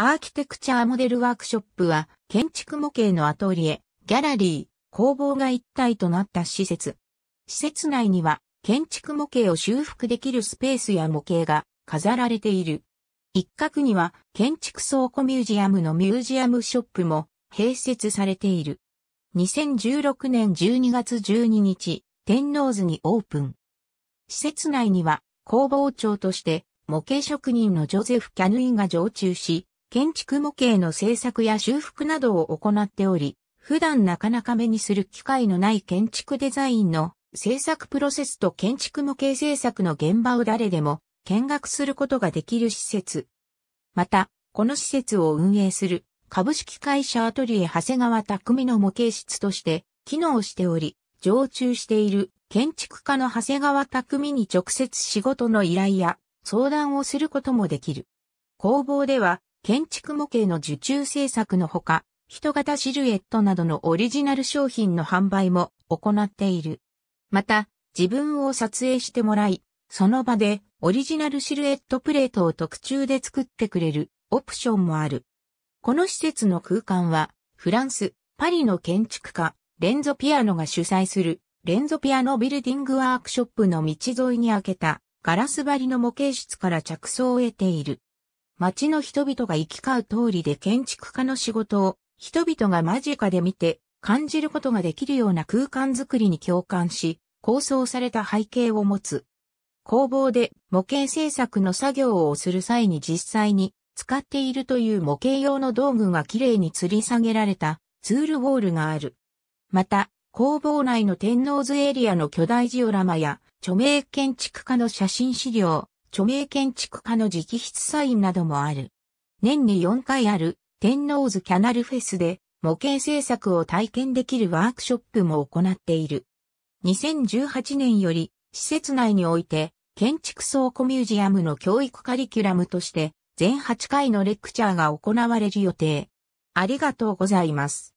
アーキテクチャーモデルワークショップは、建築模型のアトリエ、ギャラリー、工房が一体となった施設。施設内には、建築模型を修復できるスペースや模型が飾られている。一角には、建築倉庫ミュージアムのミュージアムショップも併設されている。2016年12月12日、天王寺にオープン。施設内には、工房長として、模型職人のジョゼフ・キャヌイが常駐し、建築模型の制作や修復などを行っており、普段なかなか目にする機会のない建築デザインの制作プロセスと建築模型制作の現場を誰でも見学することができる施設。また、この施設を運営する株式会社アトリエ長谷川匠の模型室として機能しており、常駐している建築家の長谷川匠に直接仕事の依頼や相談をすることもできる。工房では建築模型の受注制作のほか、人型シルエットなどのオリジナル商品の販売も行っている。また、自分を撮影してもらい、その場でオリジナルシルエットプレートを特注で作ってくれるオプションもある。この施設の空間は、フランス、パリの建築家、レンゾピアノが主催する、レンゾピアノビルディングワークショップの道沿いに開けた、ガラス張りの模型室から着想を得ている。町の人々が行き交う通りで建築家の仕事を人々が間近で見て感じることができるような空間づくりに共感し、構想された背景を持つ。工房で模型制作の作業をする際に実際に使っているという模型用の道具がきれいに吊り下げられたツールウォールがある。また、工房内の天王洲エリアの巨大ジオラマや著名建築家の写真資料、著名建築家の直筆サインなどもある。年に4回ある天王図キャナルフェスで模型制作を体験できるワークショップも行っている。2018年より施設内において建築倉庫ミュージアムの教育カリキュラムとして全8回のレクチャーが行われる予定。ありがとうございます。